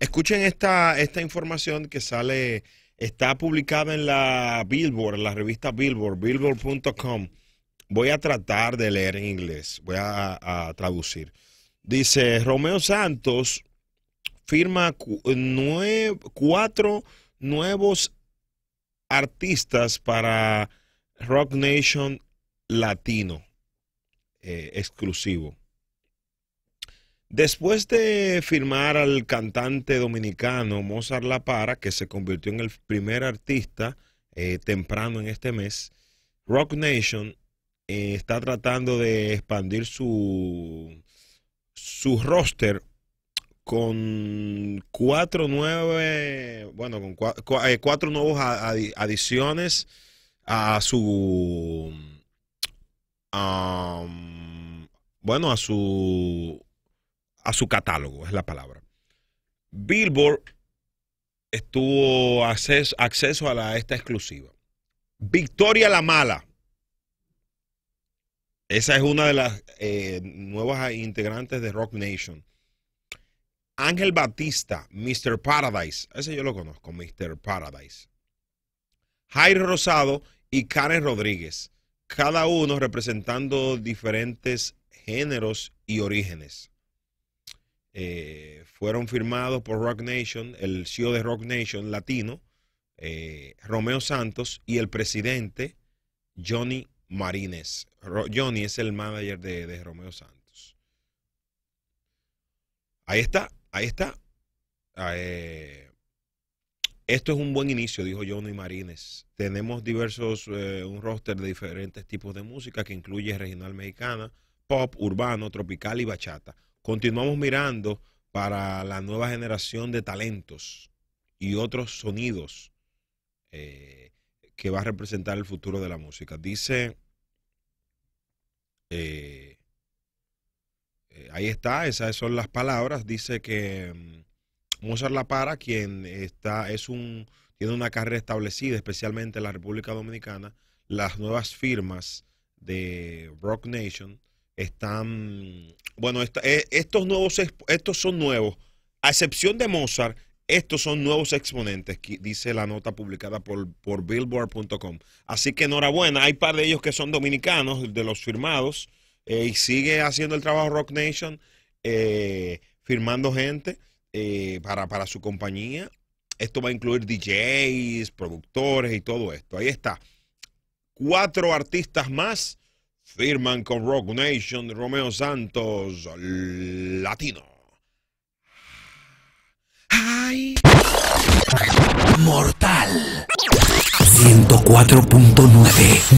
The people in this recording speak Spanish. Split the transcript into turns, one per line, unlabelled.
Escuchen esta, esta información que sale, está publicada en la Billboard, la revista Billboard, billboard.com. Voy a tratar de leer en inglés, voy a, traducir. Dice, Romeo Santos firma cuatro nuevos artistas para Rock Nation Latino eh, exclusivo. Después de firmar al cantante dominicano Mozart La Para, que se convirtió en el primer artista eh, temprano en este mes, Rock Nation eh, está tratando de expandir su, su roster con cuatro nueve, bueno, con eh, cuatro nuevos adiciones a su bueno, a su a su catálogo, es la palabra. Billboard estuvo acceso, acceso a, la, esta exclusiva. Victoria la Mala. Esa es una de las eh, nuevas integrantes de Rock Nation. Ángel Batista, Mr. Paradise. Ese yo lo conozco, Mr. Paradise. Jairo Rosado y Karen Rodríguez. Cada uno representando diferentes géneros y orígenes. Eh, fueron firmados por Rock Nation, el CEO de Rock Nation latino, eh, Romeo Santos, y el presidente Johnny Marines. Johnny es el manager de, Romeo Santos. Ahí está, ahí está. Ah, eh, esto es un buen inicio, dijo Johnny Marines. Tenemos diversos, un roster de diferentes tipos de música que incluye regional mexicana, pop, urbano, tropical y bachata. Continuamos mirando para la nueva generación de talentos y otros sonidos eh, que va a representar el futuro de la música. Dice, eh, eh, ahí está, esas son las palabras. Dice que mm, Mozart La Para, quien está, es un, tiene una carrera establecida, especialmente en la República Dominicana, las nuevas firmas de Rock Nation están, bueno, eh, estos nuevos, estos son nuevos, a excepción de Mozart, estos son nuevos exponentes, dice la nota publicada por, por billboard.com. Así que enhorabuena, hay par de ellos que son dominicanos, de los firmados, eh, y sigue haciendo el trabajo Rock Nation, eh, firmando gente para, para su compañía. Esto va a incluir DJs, productores y todo esto. Ahí está. Cuatro artistas más firman con Rock Nation Romeo Santos Latino. ¡Ay! Mortal 104.9